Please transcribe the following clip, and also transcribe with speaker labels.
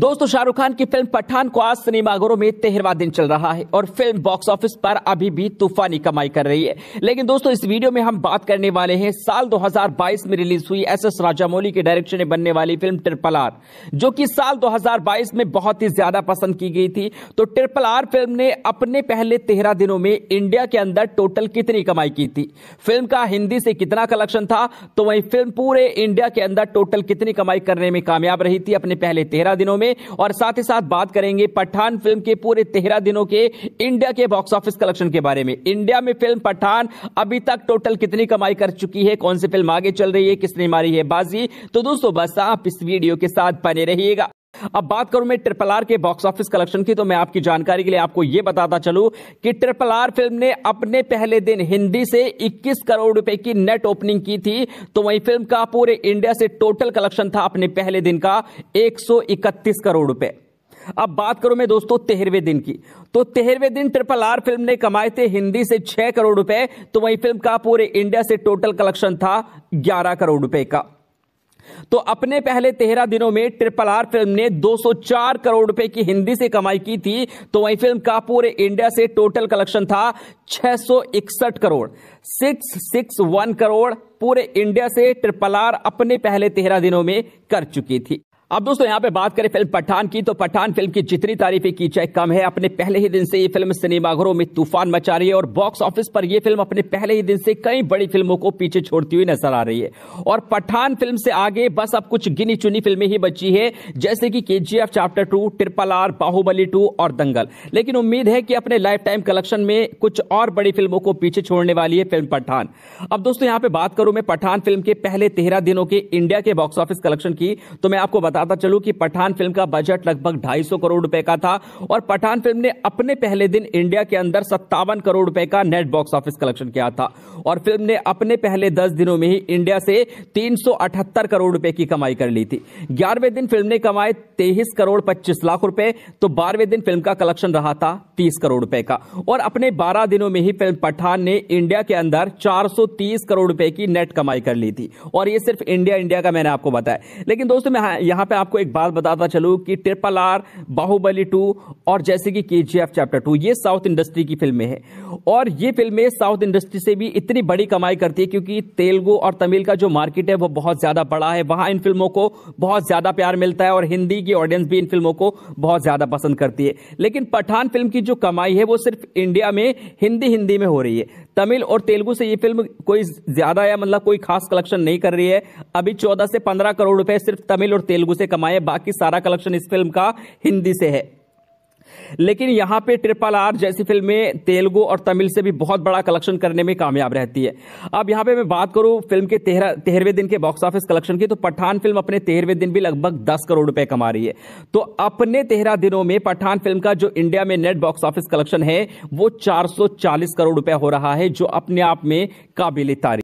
Speaker 1: दोस्तों शाहरुख खान की फिल्म पठान को आज सिनेमाघरों में तेरहवा दिन चल रहा है और फिल्म बॉक्स ऑफिस पर अभी भी तूफानी कमाई कर रही है लेकिन दोस्तों इस वीडियो में हम बात करने वाले हैं साल 2022 में रिलीज हुई एस एस राजामौली के डायरेक्शन में बनने वाली फिल्म ट्रिपल आर जो कि साल 2022 में बहुत ही ज्यादा पसंद की गई थी तो ट्रिपल आर फिल्म ने अपने पहले तेरह दिनों में इंडिया के अंदर टोटल कितनी कमाई की थी फिल्म का हिंदी से कितना कलेक्शन था तो वही फिल्म पूरे इंडिया के अंदर टोटल कितनी कमाई करने में कामयाब रही थी अपने पहले तेरह दिनों में और साथ ही साथ बात करेंगे पठान फिल्म के पूरे तेरह दिनों के इंडिया के बॉक्स ऑफिस कलेक्शन के बारे में इंडिया में फिल्म पठान अभी तक टोटल कितनी कमाई कर चुकी है कौन सी फिल्म आगे चल रही है किसने मारी है बाजी तो दोस्तों बस आप इस वीडियो के साथ बने रहिएगा अब बात करूं मैं ट्रिपल आर के बॉक्स ऑफिस कलेक्शन की तो मैं आपकी जानकारी के लिए आपको यह बताता चलू कि ट्रिपल आर फिल्म ने अपने पहले दिन हिंदी से 21 करोड़ रुपए की नेट ओपनिंग की थी तो वही फिल्म का पूरे इंडिया से टोटल कलेक्शन था अपने पहले दिन का एक करोड़ रुपए अब बात करूं मैं दोस्तों तेहरवे दिन की तो तेहरवे दिन ट्रिपल आर फिल्म ने कमाए थे हिंदी से छह करोड़ रुपए तो वही फिल्म का पूरे इंडिया से टोटल कलेक्शन था ग्यारह करोड़ रुपए का तो अपने पहले तेरह दिनों में ट्रिपल आर फिल्म ने 204 करोड़ रुपए की हिंदी से कमाई की थी तो वही फिल्म का पूरे इंडिया से टोटल कलेक्शन था 661 करोड़ 661 करोड़ पूरे इंडिया से ट्रिपल आर अपने पहले तेरह दिनों में कर चुकी थी अब दोस्तों यहाँ पे बात करें फिल्म पठान की तो पठान फिल्म की जितनी तारीफें की चाहे कम है अपने पहले ही दिन से ये फिल्म सिनेमाघरों में तूफान मचा रही है और बॉक्स ऑफिस पर यह फिल्म अपने पहले ही दिन से कई बड़ी फिल्मों को पीछे छोड़ती हुई नजर आ रही है और पठान फिल्म से आगे बस अब कुछ गिनी चुनी फिल्में ही बची है जैसे कि के chapter two triple R Baahubali two और दंगल लेकिन उम्मीद है कि अपने लाइफ टाइम कलेक्शन में कुछ और बड़ी फिल्मों को पीछे छोड़ने वाली है फिल्म पठान अब दोस्तों यहाँ पे बात करूं मैं पठान फिल्म के पहले तेरह दिनों के इंडिया के बॉक्स ऑफिस कलेक्शन की तो मैं आपको बता बताता चलूं कि पठान फिल्म का बजट लगभग 250 करोड़ रुपए का था और पठान फिल्म ने अपने पहले दिन इंडिया के अंदर सत्तावन करोड़ रुपए का नेट बॉक्स ऑफिस कलेक्शन किया था और फिल्म ने अपने पहले दस दिनों में ही इंडिया से तीन करोड़ रुपए की कमाई कर ली थी ग्यारहवें दिन फिल्म ने कमाए तेईस करोड़ पच्चीस लाख रुपए तो बारहवें दिन फिल्म का कलेक्शन रहा था तीस करोड़ रुपए का और अपने बारह दिनों में ही फिल्म पठान ने इंडिया के अंदर 430 करोड़ रुपए की नेट कमाई कर ली थी और ये सिर्फ इंडिया इंडिया का मैंने आपको बताया लेकिन दोस्तों मैं हाँ, यहां पर पे आपको एक बात बताता चलूं कि ट्रिपल आर बाहुबली टू और जैसे कि के चैप्टर टू ये साउथ इंडस्ट्री की फिल्में हैं और ये फिल्में साउथ इंडस्ट्री से भी इतनी बड़ी कमाई करती है क्योंकि तेलुगु और तमिल का जो मार्केट है वो बहुत ज़्यादा बड़ा है वहां इन फिल्मों को बहुत ज़्यादा प्यार मिलता है और हिंदी की ऑडियंस भी इन फिल्मों को बहुत ज़्यादा पसंद करती है लेकिन पठान फिल्म की जो कमाई है वो सिर्फ इंडिया में हिंदी हिंदी में हो रही है तमिल और तेलुगु से ये फिल्म कोई ज्यादा या मतलब कोई खास कलेक्शन नहीं कर रही है अभी चौदह से पंद्रह करोड़ रुपए सिर्फ तमिल और तेलुगु से कमाए बाकी सारा कलेक्शन इस फिल्म का हिंदी से है लेकिन यहां पे ट्रिपल आर जैसी फिल्में तेलुगु और तमिल से भी बहुत बड़ा कलेक्शन करने में कामयाब रहती है अब यहां पे मैं बात करूं फिल्म के तेरहवें दिन के बॉक्स ऑफिस कलेक्शन की तो पठान फिल्म अपने तेरहवें दिन भी लगभग दस करोड़ रुपए कमा रही है तो अपने तेरह दिनों में पठान फिल्म का जो इंडिया में नेट बॉक्स ऑफिस कलेक्शन है वो चार करोड़ रुपए हो रहा है जो अपने आप में काबिल तारीफ